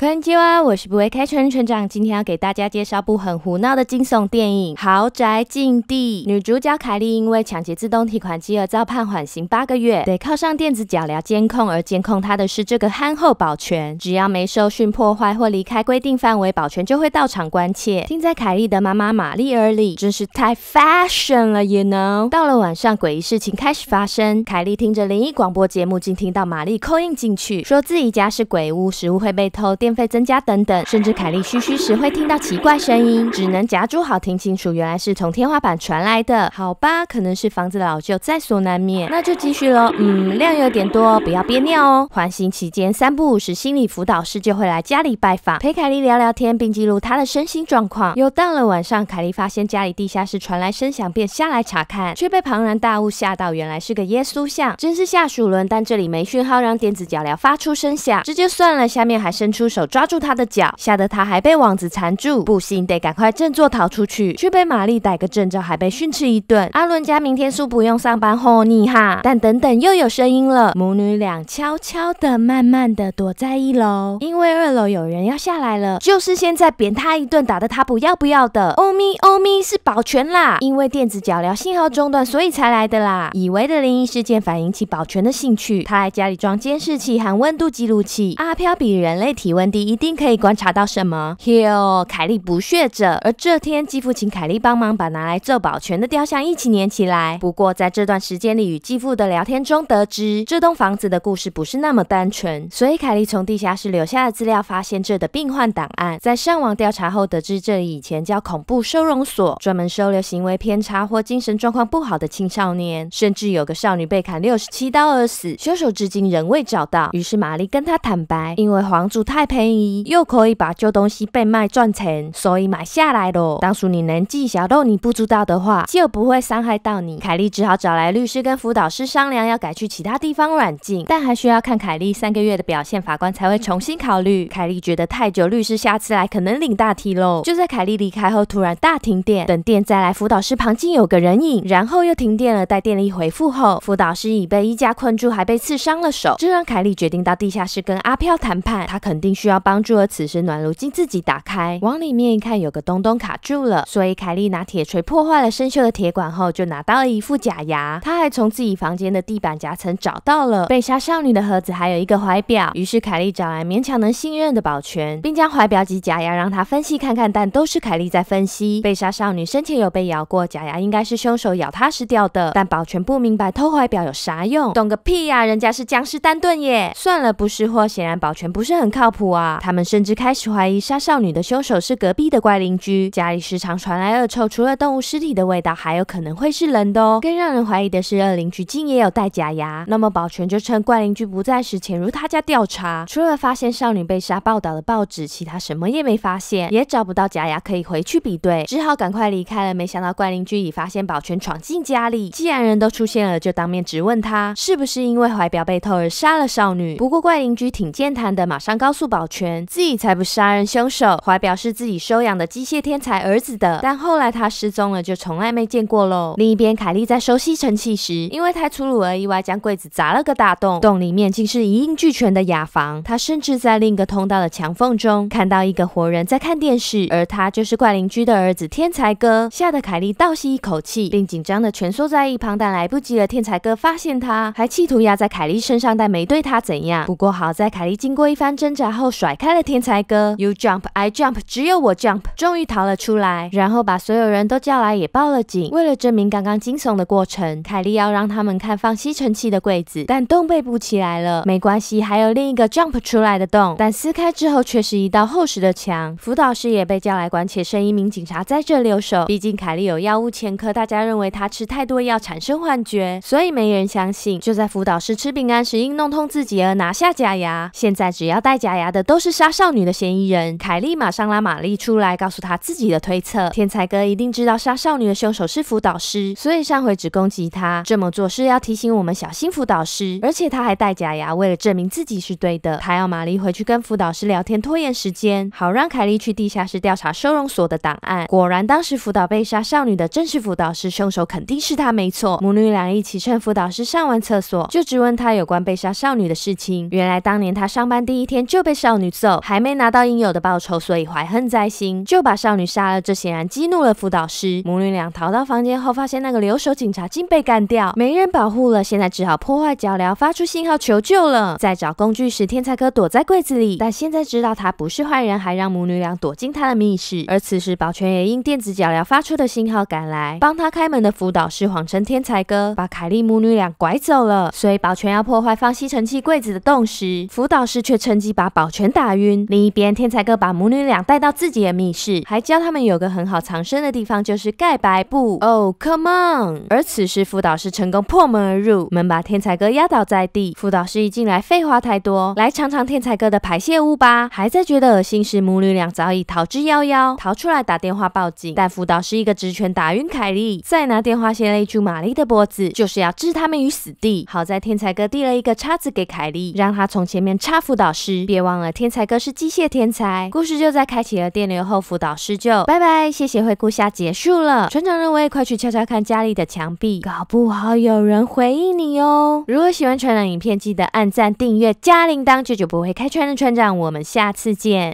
欢迎收看，我是不会开圈船长。今天要给大家介绍部很胡闹的惊悚电影《豪宅禁地》。女主角凯莉因为抢劫自动提款机而遭判缓刑八个月，得靠上电子脚镣监控。而监控她的是这个憨厚保全，只要没收讯破坏或离开规定范围，保全就会到场关切。听在凯莉的妈妈玛丽耳里，真是太 fashion 了，you know。到了晚上，诡异事情开始发生。凯莉听着灵异广播节目，竟听到玛丽 call in 进去，说自己家是鬼屋，食物会被偷掉。电费增加等等，甚至凯莉嘘嘘时会听到奇怪声音，只能夹住好听清楚。原来是从天花板传来的，好吧，可能是房子老旧在所难免。那就继续喽，嗯，量有点多，不要憋尿哦。环形期间三不五时，心理辅导师就会来家里拜访，陪凯莉聊聊天，并记录她的身心状况。又到了晚上，凯莉发现家里地下室传来声响，便下来查看，却被庞然大物吓到。原来是个耶稣像，真是下属轮。但这里没讯号，让电子脚镣发出声响，这就算了。下面还伸出手。手抓住他的脚，吓得他还被王子缠住，不行，得赶快振作逃出去，却被玛丽逮个正着，还被训斥一顿。阿伦家明天叔不用上班，豁你哈！但等等，又有声音了，母女俩悄悄的、慢慢的躲在一楼，因为二楼有人要下来了，就是现在扁他一顿，打得他不要不要的。欧咪欧咪是保全啦，因为电子脚镣信号中断，所以才来的啦。以为的灵异事件，反引起保全的兴趣，他来家里装监视器和温度记录器。阿飘比人类体温。迪一定可以观察到什么？嘿，凯莉不屑着。而这天，继父请凯莉帮忙把拿来做保全的雕像一起粘起来。不过，在这段时间里与继父的聊天中得知，这栋房子的故事不是那么单纯。所以，凯莉从地下室留下的资料发现这的病患档案。在上网调查后，得知这里以前叫恐怖收容所，专门收留行为偏差或精神状况不好的青少年，甚至有个少女被砍六十七刀而死，凶手至今仍未找到。于是，玛丽跟他坦白，因为皇族太配。便宜又可以把旧东西变卖赚钱，所以买下来咯。当初你能记小豆，你不知道的话，就不会伤害到你。凯莉只好找来律师跟辅导师商量，要改去其他地方软禁，但还需要看凯莉三个月的表现，法官才会重新考虑。凯莉觉得太久，律师下次来可能领大题喽。就在凯莉离开后，突然大停电，等电再来，辅导师旁竟有个人影，然后又停电了。待电力回复后，辅导师已被一家困住，还被刺伤了手，这让凯莉决定到地下室跟阿飘谈判，他肯定需。需要帮助而此时暖炉竟自己打开，往里面一看，有个东东卡住了。所以凯莉拿铁锤破坏了生锈的铁管后，就拿到了一副假牙。她还从自己房间的地板夹层找到了被杀少女的盒子，还有一个怀表。于是凯莉找来勉强能信任的保全，并将怀表及假牙让他分析看看，但都是凯莉在分析。被杀少女生前有被咬过，假牙应该是凶手咬她时掉的。但保全不明白偷怀表有啥用，懂个屁呀！人家是僵尸丹顿耶。算了，不是货。显然保全不是很靠谱。他们甚至开始怀疑杀少女的凶手是隔壁的怪邻居，家里时常传来恶臭，除了动物尸体的味道，还有可能会是人的哦。更让人怀疑的是，恶邻居竟也有戴假牙。那么宝泉就趁怪邻居不在时潜入他家调查，除了发现少女被杀报道的报纸，其他什么也没发现，也找不到假牙可以回去比对，只好赶快离开了。没想到怪邻居已发现宝泉闯进家里，既然人都出现了，就当面质问他是不是因为怀表被偷而杀了少女。不过怪邻居挺健谈的，马上告诉宝。保全自己才不是杀人凶手，怀表是自己收养的机械天才儿子的，但后来他失踪了，就从来没见过喽。另一边，凯莉在收吸尘器时，因为太粗鲁而意外将柜子砸了个大洞，洞里面竟是一应俱全的雅房。她甚至在另一个通道的墙缝中看到一个活人在看电视，而他就是怪邻居的儿子天才哥，吓得凯莉倒吸一口气，并紧张的蜷缩在一旁，但来不及了，天才哥发现他，还企图压在凯莉身上，但没对他怎样。不过好在凯莉经过一番挣扎后。甩开了天才哥，You jump, I jump，只有我 jump，终于逃了出来，然后把所有人都叫来，也报了警。为了证明刚刚惊悚的过程，凯莉要让他们看放吸尘器的柜子，但洞被补起来了，没关系，还有另一个 jump 出来的洞，但撕开之后却是一道厚实的墙。辅导师也被叫来管，且剩一名警察在这留守。毕竟凯莉有药物前科，大家认为她吃太多药产生幻觉，所以没人相信。就在辅导师吃饼干时，因弄痛自己而拿下假牙。现在只要戴假牙的。都是杀少女的嫌疑人。凯莉马上拉玛丽出来，告诉她自己的推测：天才哥一定知道杀少女的凶手是辅导师，所以上回只攻击他，这么做是要提醒我们小心辅导师。而且他还戴假牙，为了证明自己是对的，他要玛丽回去跟辅导师聊天，拖延时间，好让凯莉去地下室调查收容所的档案。果然，当时辅导被杀少女的正是辅导师，凶手肯定是他，没错。母女俩一起趁辅导师上完厕所，就质问他有关被杀少女的事情。原来当年他上班第一天就被杀。少女走，还没拿到应有的报酬，所以怀恨在心，就把少女杀了。这显然激怒了辅导师。母女俩逃到房间后，发现那个留守警察竟被干掉，没人保护了。现在只好破坏脚镣，发出信号求救了。在找工具时，天才哥躲在柜子里，但现在知道他不是坏人，还让母女俩躲进他的密室。而此时，保全也因电子脚镣发出的信号赶来，帮他开门的辅导师谎称天才哥把凯莉母女俩拐走了，所以保全要破坏放吸尘器柜子的洞时，辅导师却趁机把保全。全打晕。另一边，天才哥把母女俩带到自己的密室，还教他们有个很好藏身的地方，就是盖白布。Oh come on！而此时，辅导师成功破门而入，门把天才哥压倒在地。辅导师一进来，废话太多，来尝尝天才哥的排泄物吧！还在觉得恶心时，母女俩早已逃之夭夭。逃出来打电话报警，但辅导师一个直拳打晕凯莉，再拿电话线勒住玛丽的脖子，就是要置他们于死地。好在天才哥递了一个叉子给凯莉，让他从前面插辅导师，别忘了。天才哥是机械天才，故事就在开启了电流后辅导施救，拜拜，谢谢惠顾下结束了。船长认为快去敲敲看家里的墙壁，搞不好有人回应你哦。如果喜欢船长影片，记得按赞、订阅、加铃铛。久久不会开船的船长，我们下次见。